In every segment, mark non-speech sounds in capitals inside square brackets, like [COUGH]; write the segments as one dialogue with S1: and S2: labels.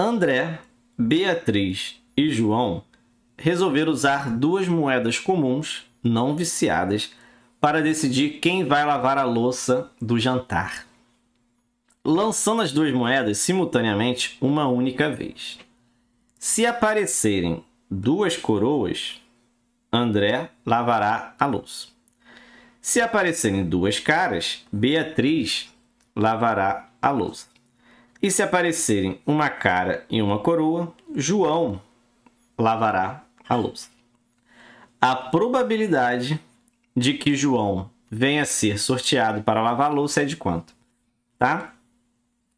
S1: André, Beatriz e João resolveram usar duas moedas comuns, não viciadas, para decidir quem vai lavar a louça do jantar, lançando as duas moedas simultaneamente uma única vez. Se aparecerem duas coroas, André lavará a louça. Se aparecerem duas caras, Beatriz lavará a louça. E se aparecerem uma cara e uma coroa, João lavará a louça. A probabilidade de que João venha a ser sorteado para lavar a louça é de quanto? Tá?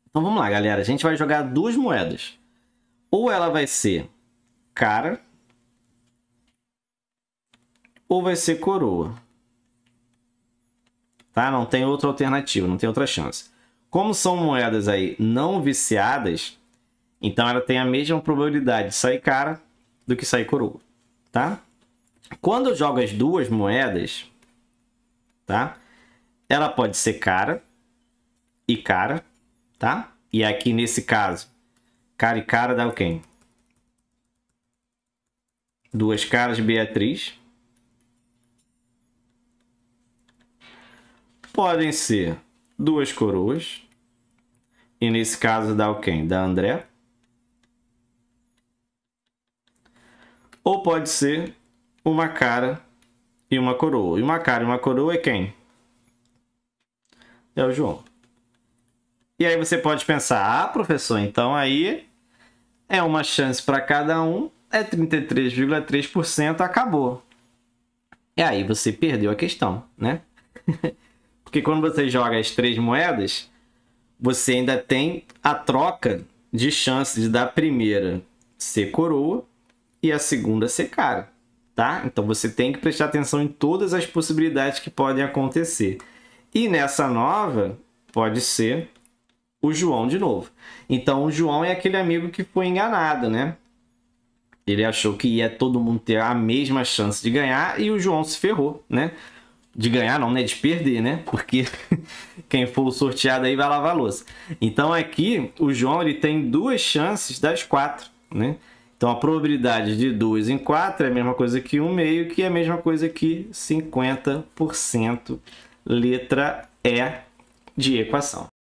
S1: Então vamos lá, galera. A gente vai jogar duas moedas. Ou ela vai ser cara, ou vai ser coroa. Tá? Não tem outra alternativa, não tem outra chance. Como são moedas aí não viciadas, então ela tem a mesma probabilidade de sair cara do que sair coroa, tá? Quando eu jogo as duas moedas, tá? Ela pode ser cara e cara, tá? E aqui nesse caso, cara e cara dá o quem? Duas caras Beatriz. Podem ser duas coroas. E nesse caso dá o quem? Da André. Ou pode ser uma cara e uma coroa. E uma cara e uma coroa é quem? É o João. E aí você pode pensar, ah, professor, então aí é uma chance para cada um, é 33,3%, acabou. E aí você perdeu a questão, né? [LAUGHS] Porque quando você joga as três moedas, você ainda tem a troca de chances da primeira ser coroa e a segunda ser cara, tá? Então você tem que prestar atenção em todas as possibilidades que podem acontecer. E nessa nova pode ser o João de novo. Então o João é aquele amigo que foi enganado, né? Ele achou que ia todo mundo ter a mesma chance de ganhar e o João se ferrou, né? de ganhar, não, né? De perder, né? Porque [LAUGHS] quem for sorteado aí vai lavar a louça. Então aqui o João ele tem duas chances das quatro, né? Então a probabilidade de 2 em 4 é a mesma coisa que 1 um meio, que é a mesma coisa que 50%, letra E de equação.